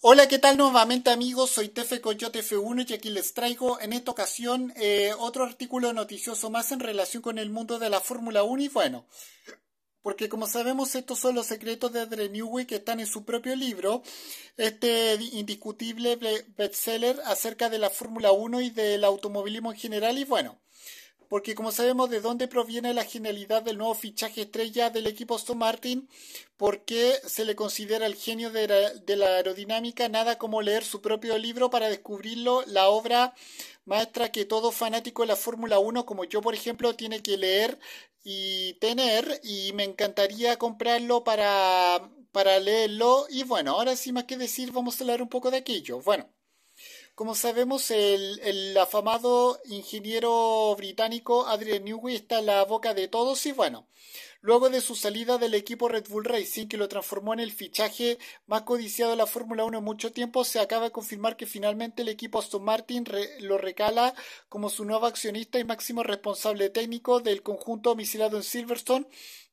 Hola, ¿qué tal nuevamente amigos? Soy Tefe Coyote F1 y aquí les traigo en esta ocasión eh, otro artículo noticioso más en relación con el mundo de la Fórmula 1 y bueno, porque como sabemos estos son los secretos de Adrian Newey que están en su propio libro, este indiscutible bestseller acerca de la Fórmula 1 y del automovilismo en general y bueno porque como sabemos de dónde proviene la genialidad del nuevo fichaje estrella del equipo Aston Martin, porque se le considera el genio de la, aerodinámica, nada como leer su propio libro para descubrirlo, la obra maestra que todo fanático de la Fórmula 1, como yo por ejemplo, tiene que leer y tener, y me encantaría comprarlo para, para leerlo, y bueno, ahora sin más que decir, vamos a hablar un poco de aquello. Bueno. Como sabemos, el, afamado ingeniero británico Adrian Newey está en la boca de todos y bueno, luego de su salida del equipo Red Bull Racing, que lo transformó en el fichaje más codiciado de la Fórmula 1 en mucho tiempo, se acaba de confirmar que finalmente el equipo Aston Martin lo recala como su nuevo accionista y máximo responsable técnico del conjunto misilado en Silverstone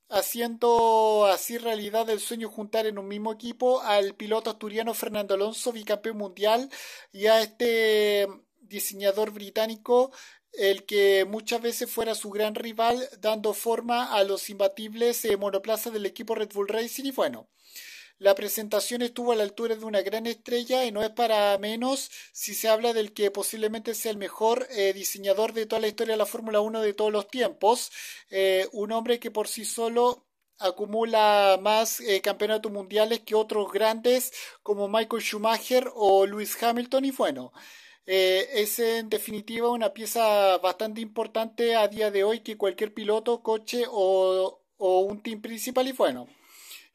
haciendo así realidad el sueño juntar en un mismo equipo al piloto asturiano Fernando Alonso, bicampeón mundial, y a este diseñador británico, el que muchas veces fuera su gran rival, dando forma a los imbatibles eh, monoplazas del equipo Red Bull Racing. Y bueno, la presentación estuvo a la altura de una gran estrella y no es para menos si se habla del que posiblemente sea el mejor eh, diseñador de toda la historia de la Fórmula 1 de todos los tiempos. Eh, un hombre que por sí solo acumula más eh, campeonatos mundiales que otros grandes como Michael Schumacher o Lewis Hamilton y bueno. es en definitiva una pieza bastante importante a día de hoy que cualquier piloto, coche o, o un team principal y bueno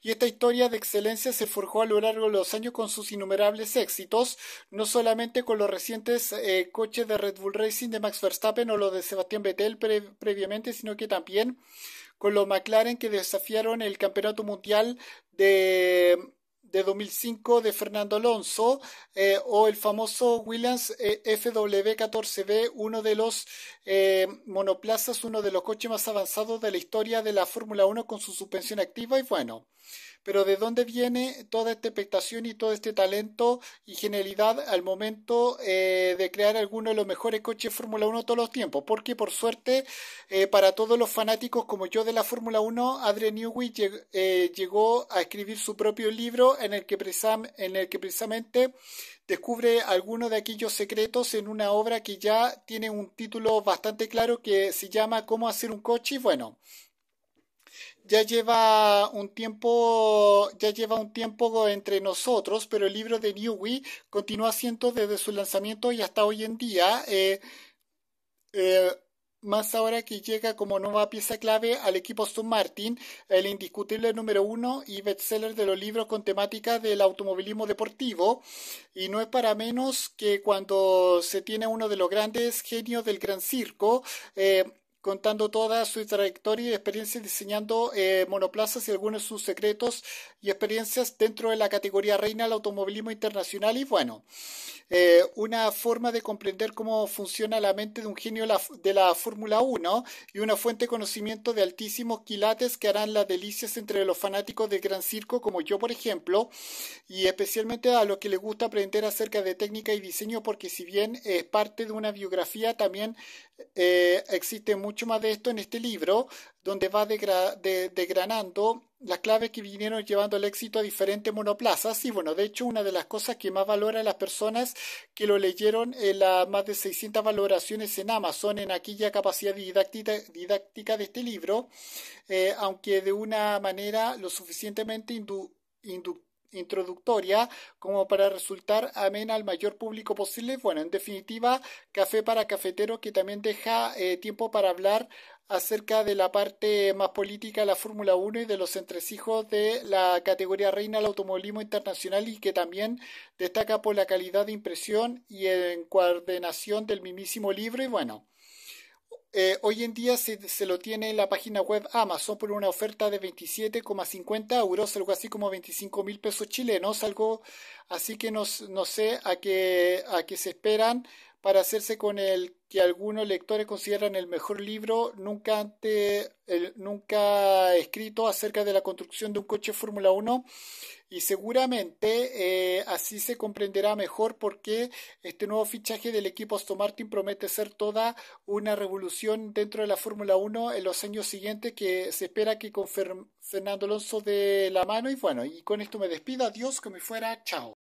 y esta historia de excelencia se forjó a lo largo de los años con sus innumerables éxitos, no solamente con los recientes eh, coches de Red Bull Racing de Max Verstappen o los de Sebastián Vettel previamente, sino que también con los McLaren que desafiaron el Campeonato Mundial de de 2005 de Fernando Alonso eh, o el famoso Williams eh, FW14B, uno de los eh, monoplazas, uno de los coches más avanzados de la historia de la Fórmula 1 con su suspensión activa y bueno pero ¿de dónde viene toda esta expectación y todo este talento y genialidad al momento eh, de crear alguno de los mejores coches Fórmula 1 todos los tiempos? Porque por suerte, eh, para todos los fanáticos como yo de la Fórmula 1, Adrian Newey eh, llegó a escribir su propio libro en el que, precisamente descubre algunos de aquellos secretos en una obra que ya tiene un título bastante claro que se llama Cómo hacer un coche. bueno, ya lleva un tiempo ya lleva un tiempo entre nosotros, pero el libro de Newey continúa siendo desde su lanzamiento y hasta hoy en día. Eh, eh, más ahora que llega como nueva pieza clave al equipo Aston Martin, el indiscutible número uno y bestseller de los libros con temática del automovilismo deportivo. Y no es para menos que cuando se tiene uno de los grandes genios del gran circo, eh, contando toda su trayectoria y experiencia diseñando eh, monoplazas y algunos de sus secretos y experiencias dentro de la categoría reina del automovilismo internacional y bueno, eh, una forma de comprender cómo funciona la mente de un genio de la Fórmula 1 y una fuente de conocimiento de altísimos quilates que harán las delicias entre los fanáticos del gran circo como yo por ejemplo y especialmente a los que les gusta aprender acerca de técnica y diseño porque si bien es parte de una biografía también eh, existe mucho más de esto en este libro, donde va degranando las claves que vinieron llevando al éxito a diferentes monoplazas. Y bueno, de hecho, una de las cosas que más valora las personas que lo leyeron en las más de 600 valoraciones en Amazon, en aquella capacidad didáctica, didáctica de este libro, eh, aunque de una manera lo suficientemente inductiva introductoria como para resultar amena al mayor público posible. Bueno, en definitiva, café para cafetero que también deja eh, tiempo para hablar acerca de la parte más política de la Fórmula 1 y de los entresijos de la categoría reina del automovilismo internacional y que también destaca por la calidad de impresión y coordinación del mismísimo libro. Y bueno, eh, hoy en día se, lo tiene en la página web Amazon por una oferta de 27,50 euros, algo así como 25 mil pesos chilenos, algo así que no, sé a qué se esperan para hacerse con el que algunos lectores consideran el mejor libro nunca antes nunca escrito acerca de la construcción de un coche Fórmula 1 y seguramente eh, así se comprenderá mejor por qué este nuevo fichaje del equipo Aston Martin promete ser toda una revolución dentro de la Fórmula 1 en los años siguientes que se espera que con Fernando Alonso de la mano y bueno y con esto me despido adiós que me fuera chao